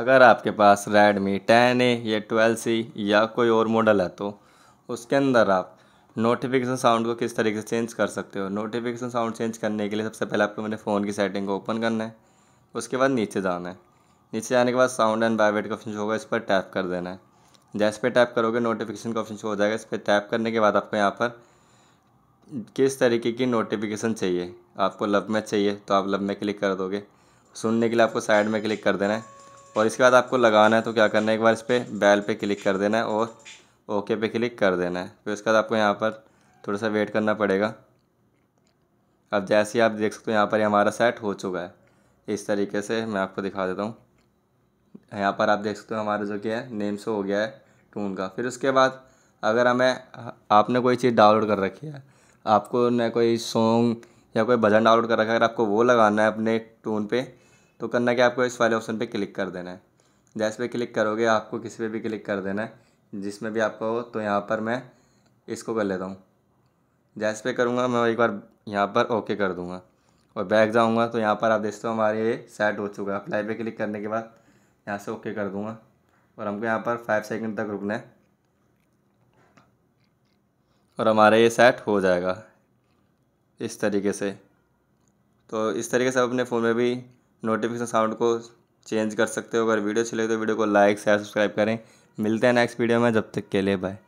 अगर आपके पास Redmi 10A या 12C या कोई और मॉडल है तो उसके अंदर आप नोटिफिकेशन साउंड को किस तरीके से चेंज कर सकते हो नोटिफिकेशन साउंड चेंज करने के लिए सबसे पहले आपको मेरे फ़ोन की सेटिंग को ओपन करना है उसके बाद नीचे जाना है नीचे जाने के बाद साउंड एंड वाइब्रेट का ऑप्शन होगा इस पर टैप कर देना है जैसे पे टैप करोगे नोटिफिकेशन का ऑप्शन हो जाएगा इस पर टैप करने के बाद आपको यहाँ पर किस तरीके की नोटिफिकेशन चाहिए आपको लव में चाहिए तो आप लव में क्लिक कर दोगे सुनने के लिए आपको साइड में क्लिक कर देना है और इसके बाद आपको लगाना है तो क्या करना है एक बार इस पर बैल पे क्लिक कर देना है और ओके पे क्लिक कर देना है फिर उसके बाद आपको यहाँ पर थोड़ा सा वेट करना पड़ेगा अब जैसे ही आप देख सकते हो यहाँ पर हमारा सेट हो चुका है इस तरीके से मैं आपको दिखा देता हूँ यहाँ पर आप देख सकते हो हमारा जो क्या है नेम शो हो गया है टून का फिर उसके बाद अगर हमें आपने कोई चीज़ डाउनलोड कर रखी है आपको ने कोई सॉन्ग या कोई भजन डाउनलोड कर रखा है अगर आपको वो लगाना है अपने टून पे तो करना क्या आपको इस वाले ऑप्शन पे क्लिक कर देना है जैस पे क्लिक करोगे आपको किसी पे भी क्लिक कर देना है जिसमें भी आपको हो तो यहाँ पर मैं इसको कर लेता हूँ जैस पे करूँगा मैं एक बार यहाँ पर ओके कर दूँगा और बैक जाऊँगा तो यहाँ पर आप देखते हो हमारे ये सेट हो चुका है अप्लाई पे क्लिक करने के बाद यहाँ से ओके कर दूँगा और हमको यहाँ पर फाइव सेकंड तक रुकना है और हमारा ये सेट हो जाएगा इस तरीके से तो इस तरीके से आप अपने फ़ोन में भी नोटिफिकेशन साउंड को चेंज कर सकते हो अगर वीडियो अच्छी लगे तो वीडियो को लाइक शेयर सब्सक्राइब करें मिलते हैं नेक्स्ट वीडियो में जब तक के लिए बाय